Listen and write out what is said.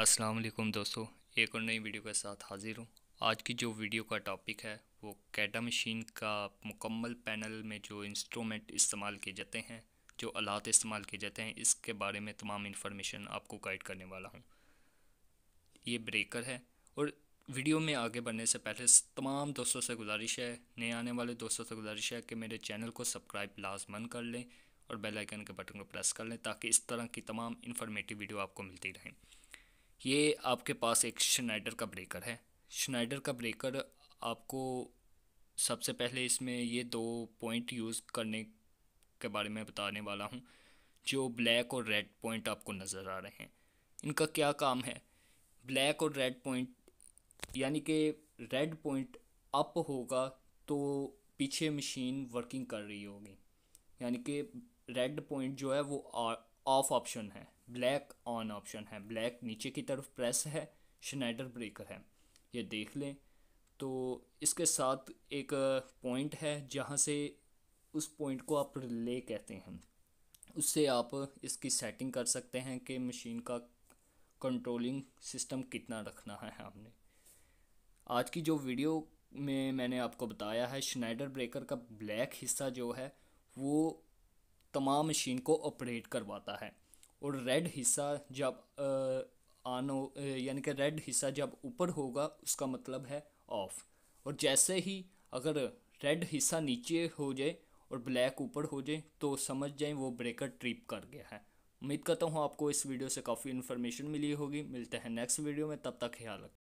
अस्सलाम वालेकुम दोस्तों एक और नई वीडियो के साथ हाज़िर हूँ आज की जो वीडियो का टॉपिक है वो कैटा मशीन का मुकम्मल पैनल में जो इंस्ट्रूमेंट इस्तेमाल किए जाते हैं जो आलात इस्तेमाल किए जाते हैं इसके बारे में तमाम इन्फॉर्मेशन आपको गाइड करने वाला हूँ ये ब्रेकर है और वीडियो में आगे बढ़ने से पहले तमाम दोस्तों से गुजारिश है नए आने वाले दोस्तों से गुजारिश है कि मेरे चैनल को सब्सक्राइब लाजमन कर लें और बेल आइकन के बटन को प्रेस कर लें ताकि इस तरह की तमाम इन्फॉर्मेटिव वीडियो आपको मिलती रहें ये आपके पास एक शनाइडर का ब्रेकर है शनाइडर का ब्रेकर आपको सबसे पहले इसमें ये दो पॉइंट यूज़ करने के बारे में बताने वाला हूँ जो ब्लैक और रेड पॉइंट आपको नज़र आ रहे हैं इनका क्या काम है ब्लैक और रेड पॉइंट यानी कि रेड पॉइंट अप होगा तो पीछे मशीन वर्किंग कर रही होगी यानी कि रेड पॉइंट जो है वो ऑफ ऑप्शन है ब्लैक ऑन ऑप्शन है ब्लैक नीचे की तरफ प्रेस है शनाइडर ब्रेकर है ये देख लें तो इसके साथ एक पॉइंट है जहाँ से उस पॉइंट को आप रिले कहते हैं उससे आप इसकी सेटिंग कर सकते हैं कि मशीन का कंट्रोलिंग सिस्टम कितना रखना है हमने आज की जो वीडियो में मैंने आपको बताया है शनाइडर ब्रेकर का ब्लैक हिस्सा जो है वो तमाम मशीन को ऑपरेट करवाता है और रेड हिस्सा जब ऑन हो यानी कि रेड हिस्सा जब ऊपर होगा उसका मतलब है ऑफ और जैसे ही अगर रेड हिस्सा नीचे हो जाए और ब्लैक ऊपर हो जाए तो समझ जाए वो ब्रेकर ट्रिप कर गया है उम्मीद करता हूँ आपको इस वीडियो से काफ़ी इन्फॉर्मेशन मिली होगी मिलते हैं नेक्स्ट वीडियो में तब तक ख्याल रखें